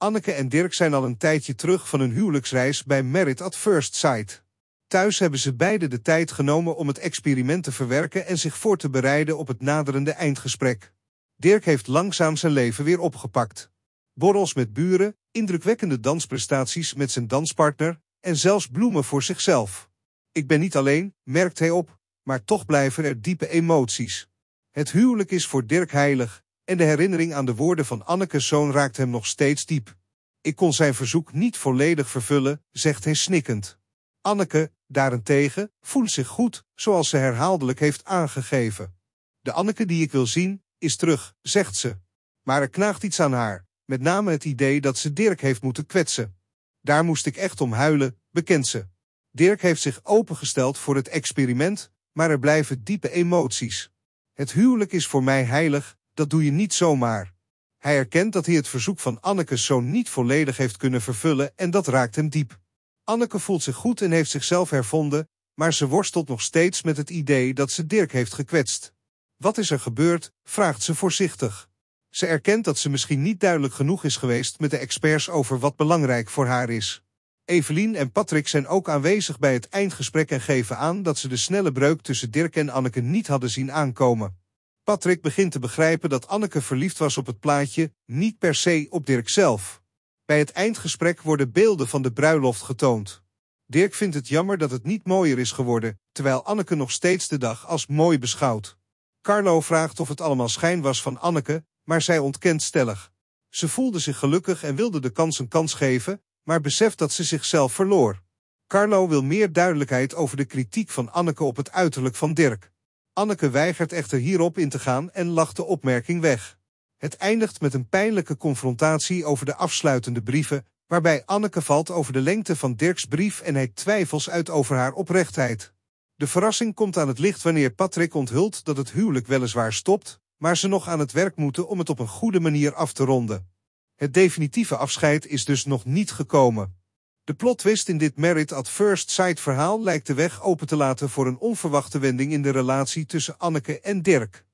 Anneke en Dirk zijn al een tijdje terug van hun huwelijksreis bij Merit at First Sight. Thuis hebben ze beide de tijd genomen om het experiment te verwerken en zich voor te bereiden op het naderende eindgesprek. Dirk heeft langzaam zijn leven weer opgepakt. Borrels met buren, indrukwekkende dansprestaties met zijn danspartner en zelfs bloemen voor zichzelf. Ik ben niet alleen, merkt hij op, maar toch blijven er diepe emoties. Het huwelijk is voor Dirk heilig en de herinnering aan de woorden van Anneke's zoon raakt hem nog steeds diep. Ik kon zijn verzoek niet volledig vervullen, zegt hij snikkend. Anneke, daarentegen, voelt zich goed, zoals ze herhaaldelijk heeft aangegeven. De Anneke die ik wil zien, is terug, zegt ze. Maar er knaagt iets aan haar, met name het idee dat ze Dirk heeft moeten kwetsen. Daar moest ik echt om huilen, bekent ze. Dirk heeft zich opengesteld voor het experiment, maar er blijven diepe emoties. Het huwelijk is voor mij heilig, dat doe je niet zomaar. Hij erkent dat hij het verzoek van Anneke zoon niet volledig heeft kunnen vervullen en dat raakt hem diep. Anneke voelt zich goed en heeft zichzelf hervonden, maar ze worstelt nog steeds met het idee dat ze Dirk heeft gekwetst. Wat is er gebeurd, vraagt ze voorzichtig. Ze erkent dat ze misschien niet duidelijk genoeg is geweest met de experts over wat belangrijk voor haar is. Evelien en Patrick zijn ook aanwezig bij het eindgesprek en geven aan dat ze de snelle breuk tussen Dirk en Anneke niet hadden zien aankomen. Patrick begint te begrijpen dat Anneke verliefd was op het plaatje, niet per se op Dirk zelf. Bij het eindgesprek worden beelden van de bruiloft getoond. Dirk vindt het jammer dat het niet mooier is geworden, terwijl Anneke nog steeds de dag als mooi beschouwt. Carlo vraagt of het allemaal schijn was van Anneke, maar zij ontkent stellig. Ze voelde zich gelukkig en wilde de kans een kans geven, maar beseft dat ze zichzelf verloor. Carlo wil meer duidelijkheid over de kritiek van Anneke op het uiterlijk van Dirk. Anneke weigert echter hierop in te gaan en lacht de opmerking weg. Het eindigt met een pijnlijke confrontatie over de afsluitende brieven, waarbij Anneke valt over de lengte van Dirks brief en hij twijfels uit over haar oprechtheid. De verrassing komt aan het licht wanneer Patrick onthult dat het huwelijk weliswaar stopt, maar ze nog aan het werk moeten om het op een goede manier af te ronden. Het definitieve afscheid is dus nog niet gekomen. De plotwist in dit Merit at First Sight verhaal lijkt de weg open te laten voor een onverwachte wending in de relatie tussen Anneke en Dirk.